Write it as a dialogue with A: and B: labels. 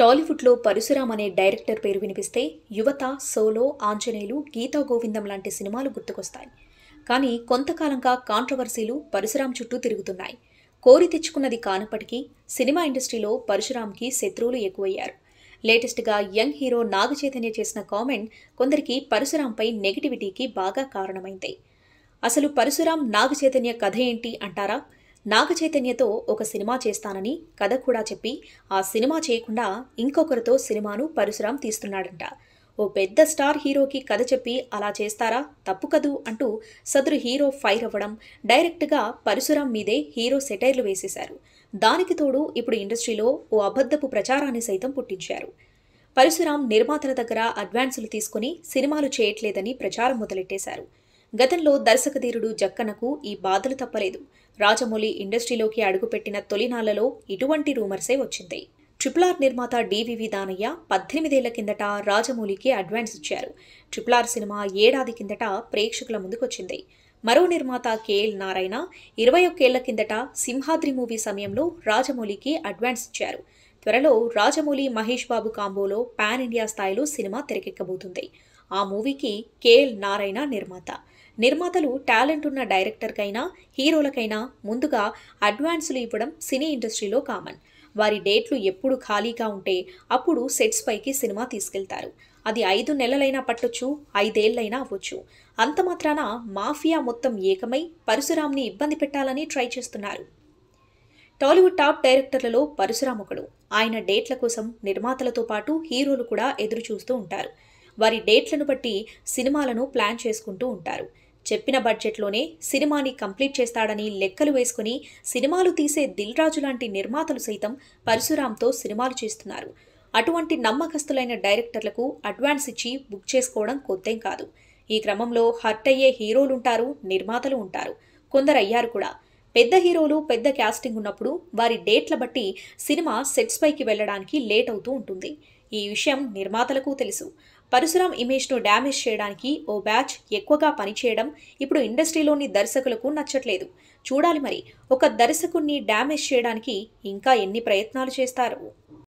A: టాలీవుడ్లో పరశురామ్ అనే డైరెక్టర్ పేరు వినిపిస్తే యువత సోలో ఆంజనేయులు గీతా గోవిందం లాంటి సినిమాలు గుర్తుకొస్తాయి కానీ కొంతకాలంగా కాంట్రవర్సీలు పరశురామ్ చుట్టూ తిరుగుతున్నాయి కోరి తెచ్చుకున్నది కానప్పటికీ సినిమా ఇండస్ట్రీలో పరశురామ్కి శత్రువులు ఎక్కువయ్యారు లేటెస్ట్గా యంగ్ హీరో నాగచైతన్య చేసిన కామెంట్ కొందరికి పరశురాంపై నెగిటివిటీకి బాగా కారణమైంది అసలు పరశురాం నాగచైతన్య కథ ఏంటి అంటారా నాగచైతన్యతో ఒక సినిమా చేస్తానని కథ కూడా చెప్పి ఆ సినిమా చేయకుండా ఇంకొకరితో సినిమాను పరశురామ్ తీస్తున్నాడంట ఓ పెద్ద స్టార్ హీరోకి కథ చెప్పి అలా చేస్తారా తప్పు కదూ అంటూ సదరు హీరో ఫైర్ అవ్వడం డైరెక్ట్గా పరశురాం మీదే హీరో సెటైర్లు వేసేశారు దానికి తోడు ఇప్పుడు ఇండస్ట్రీలో ఓ అబద్ధపు ప్రచారాన్ని సైతం పుట్టించారు పరశురాం నిర్మాతల దగ్గర అడ్వాన్సులు తీసుకుని సినిమాలు చేయట్లేదని ప్రచారం మొదలెట్టేశారు గతంలో దర్శకధీరుడు జక్కనకు ఈ బాధలు తప్పలేదు రాజమౌళి ఇండస్ట్రీలోకి అడుగుపెట్టిన తొలినాళ్లలో ఇటువంటి రూమర్సే వచ్చింది ట్రిపుల్ ఆర్ నిర్మాత డివివి దానయ్య పద్దెనిమిదేళ్ల కిందట రాజమౌళికి అడ్వాన్స్ ఇచ్చారు ట్రిపుల్ ఆర్ సినిమా ఏడాది కిందట ప్రేక్షకుల ముందుకొచ్చింది మరో నిర్మాత కేఎల్ నారాయణ ఇరవై ఒక్కేళ్ల కిందట సింహాద్రి మూవీ సమయంలో రాజమౌళికి అడ్వాన్స్ ఇచ్చారు త్వరలో రాజమౌళి మహేష్ బాబు కాంబోలో పాన్ ఇండియా స్థాయిలో సినిమా తెరకెక్కబోతుంది ఆ మూవీకి కేఎల్ నారాయణ నిర్మాత నిర్మాతలు టాలెంట్ ఉన్న డైరెక్టర్కైనా హీరోలకైనా ముందుగా అడ్వాన్సులు ఇవ్వడం సినీ ఇండస్ట్రీలో కామన్ వారి డేట్లు ఎప్పుడు ఖాళీగా ఉంటే అప్పుడు సెట్స్ పైకి సినిమా తీసుకెళ్తారు అది ఐదు నెలలైనా పట్టొచ్చు ఐదేళ్లైనా అవ్వచ్చు అంత మాత్రాన మాఫియా మొత్తం ఏకమై పరశురామ్ని ఇబ్బంది పెట్టాలని ట్రై చేస్తున్నారు టాలీవుడ్ టాప్ డైరెక్టర్లలో పరశురామ్ ఒకడు ఆయన డేట్ల కోసం నిర్మాతలతో పాటు హీరోలు కూడా ఎదురు చూస్తూ ఉంటారు వారి డేట్లను బట్టి సినిమాలను ప్లాన్ చేసుకుంటూ ఉంటారు చెప్పిన బడ్జెట్లోనే సినిమాని కంప్లీట్ చేస్తాడని లెక్కలు వేసుకుని సినిమాలు తీసే దిల్రాజు లాంటి నిర్మాతలు సైతం పరశురామ్తో సినిమాలు చేస్తున్నారు అటువంటి నమ్మకస్తులైన డైరెక్టర్లకు అడ్వాన్స్ ఇచ్చి బుక్ చేసుకోవడం కొత్తేం కాదు ఈ క్రమంలో హర్ట్ అయ్యే హీరోలుంటారు నిర్మాతలు ఉంటారు కొందరు అయ్యారు కూడా పెద్ద హీరోలు పెద్ద క్యాస్టింగ్ ఉన్నప్పుడు వారి డేట్ల బట్టి సినిమా సెట్స్ పైకి వెళ్ళడానికి లేట్ అవుతూ ఉంటుంది ఈ విషయం నిర్మాతలకు తెలుసు పరశురామ్ ఇమేజ్ను డ్యామేజ్ చేయడానికి ఓ బ్యాచ్ ఎక్కువగా పనిచేయడం ఇప్పుడు ఇండస్ట్రీలోని దర్శకులకు నచ్చట్లేదు చూడాలి మరి ఒక దర్శకుణ్ణి డ్యామేజ్ చేయడానికి ఇంకా ఎన్ని ప్రయత్నాలు చేస్తారు